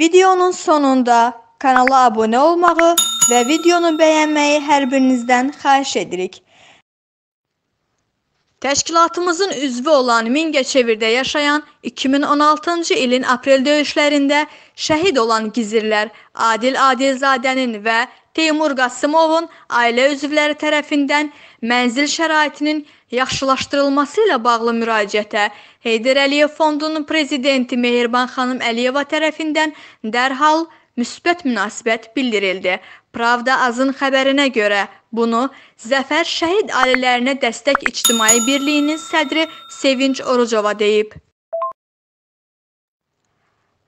Videonun sonunda kanala abunə olmağı və videonu bəyənməyi hər birinizdən xahiş edirik. Təşkilatımızın üzvü olan Mingəçevirdə yaşayan 2016-cı ilin aprel döyüşlərində şəhid olan gizirlər Adil Adilzadənin və Teymur Qasımovun ailə üzvləri tərəfindən mənzil şəraitinin yaxşılaşdırılması ilə bağlı müraciətə Heydər Əliyev Fondunun prezidenti Mehriban xanım Əliyeva tərəfindən dərhal müsbət münasibət bildirildi. Pravda Azın xəbərinə görə bunu Zəfər şəhid ailələrinə dəstək ictimai birliyinin sədri Sevinç Orucova deyib.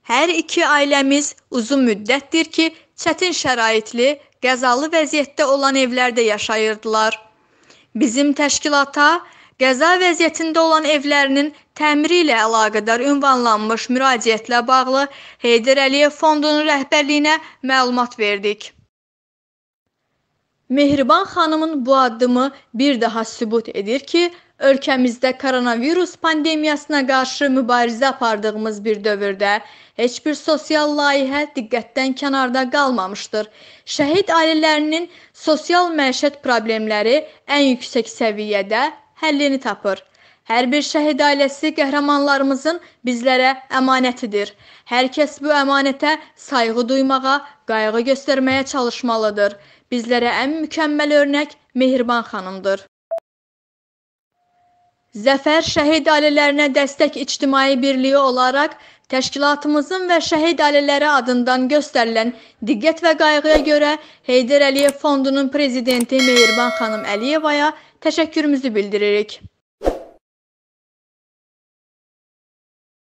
Hər iki ailəmiz uzun müddətdir ki, çətin şəraitli, qəzalı vəziyyətdə olan evlərdə yaşayırdılar. Bizim təşkilata qəza vəziyyətində olan evlərinin təmiri ilə əlaqədar ünvanlanmış müraciətlə bağlı Heydər Əliyev Fondunun rəhbərliyinə məlumat verdik. Mehriban xanımın bu addımı bir daha sübut edir ki, ölkəmizdə koronavirus pandemiyasına qarşı mübarizə apardığımız bir dövrdə heç bir sosial layihə diqqətdən kənarda qalmamışdır. Şəhid ailələrinin sosial məişət problemləri ən yüksək səviyyədə həllini tapır. Hər bir şəhid ailəsi qəhrəmanlarımızın bizlərə əmanətidir. Hər kəs bu əmanətə sayğı duymağa, qayğı göstərməyə çalışmalıdır. Bizlərə ən mükəmməl örnək Mehriban xanımdır. Zəfər şəhid ailələrinə dəstək ictimai birliyi olaraq təşkilatımızın və şəhid ailələri adından göstərilən diqqət və qayğıya görə Heydər Əliyev Fondunun prezidenti Mehriban xanım Əliyevaya təşəkkürümüzü bildiririk.